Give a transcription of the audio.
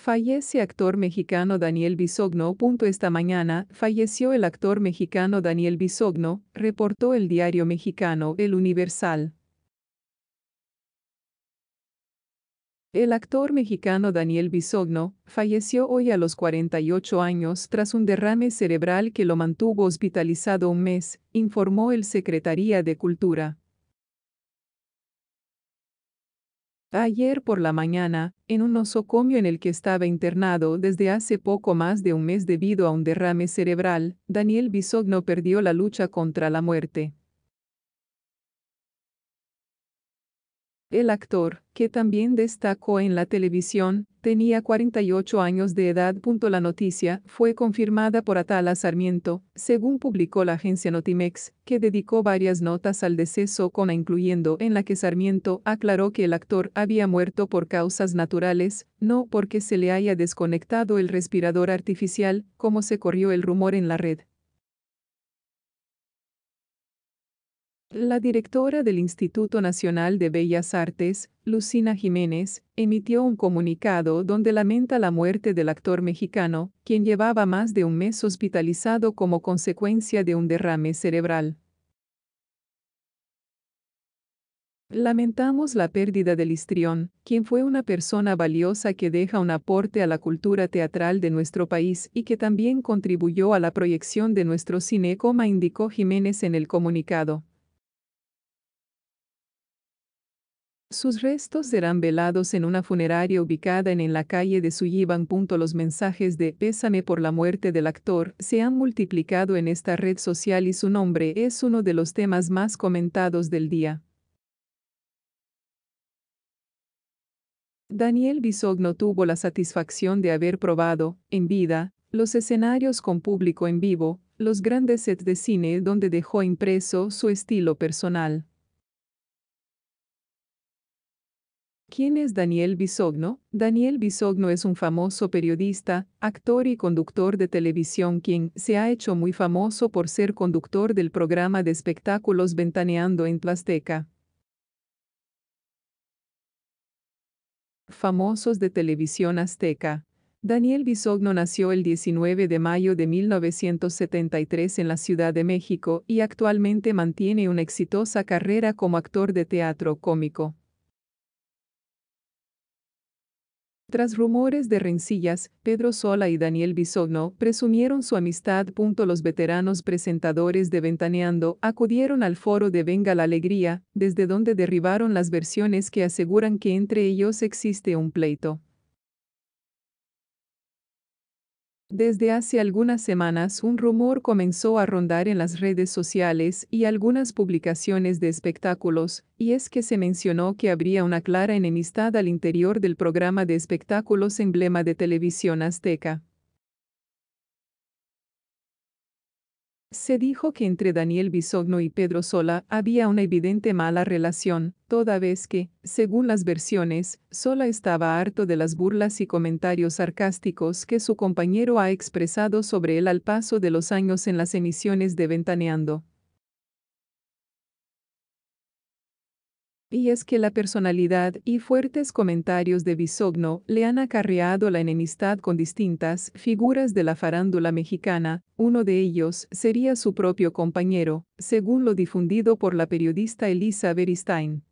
Fallece actor mexicano Daniel Bisogno. Esta mañana falleció el actor mexicano Daniel Bisogno, reportó el diario mexicano El Universal. El actor mexicano Daniel Bisogno falleció hoy a los 48 años tras un derrame cerebral que lo mantuvo hospitalizado un mes, informó el Secretaría de Cultura. Ayer por la mañana, en un osocomio en el que estaba internado desde hace poco más de un mes debido a un derrame cerebral, Daniel Bisogno perdió la lucha contra la muerte. El actor, que también destacó en la televisión, tenía 48 años de edad. La noticia fue confirmada por Atala Sarmiento, según publicó la agencia Notimex, que dedicó varias notas al deceso con incluyendo en la que Sarmiento aclaró que el actor había muerto por causas naturales, no porque se le haya desconectado el respirador artificial, como se corrió el rumor en la red. La directora del Instituto Nacional de Bellas Artes, Lucina Jiménez, emitió un comunicado donde lamenta la muerte del actor mexicano, quien llevaba más de un mes hospitalizado como consecuencia de un derrame cerebral. Lamentamos la pérdida del histrión, quien fue una persona valiosa que deja un aporte a la cultura teatral de nuestro país y que también contribuyó a la proyección de nuestro cine, como indicó Jiménez en el comunicado. Sus restos serán velados en una funeraria ubicada en, la calle de Sullivan. Los mensajes de pésame por la muerte del actor se han multiplicado en esta red social y su nombre es uno de los temas más comentados del día. Daniel Bisogno tuvo la satisfacción de haber probado, en vida, los escenarios con público en vivo, los grandes sets de cine donde dejó impreso su estilo personal. ¿Quién es Daniel Bisogno? Daniel Bisogno es un famoso periodista, actor y conductor de televisión quien se ha hecho muy famoso por ser conductor del programa de espectáculos Ventaneando en Tlaxteca. Famosos de televisión azteca. Daniel Bisogno nació el 19 de mayo de 1973 en la Ciudad de México y actualmente mantiene una exitosa carrera como actor de teatro cómico. Tras rumores de rencillas, Pedro Sola y Daniel Bisogno presumieron su amistad. Los veteranos presentadores de Ventaneando acudieron al foro de Venga la Alegría, desde donde derribaron las versiones que aseguran que entre ellos existe un pleito. Desde hace algunas semanas un rumor comenzó a rondar en las redes sociales y algunas publicaciones de espectáculos, y es que se mencionó que habría una clara enemistad al interior del programa de espectáculos emblema de televisión azteca. Se dijo que entre Daniel Bisogno y Pedro Sola había una evidente mala relación, toda vez que, según las versiones, Sola estaba harto de las burlas y comentarios sarcásticos que su compañero ha expresado sobre él al paso de los años en las emisiones de Ventaneando. y es que la personalidad y fuertes comentarios de Bisogno le han acarreado la enemistad con distintas figuras de la farándula mexicana, uno de ellos sería su propio compañero, según lo difundido por la periodista Elisa Beristain.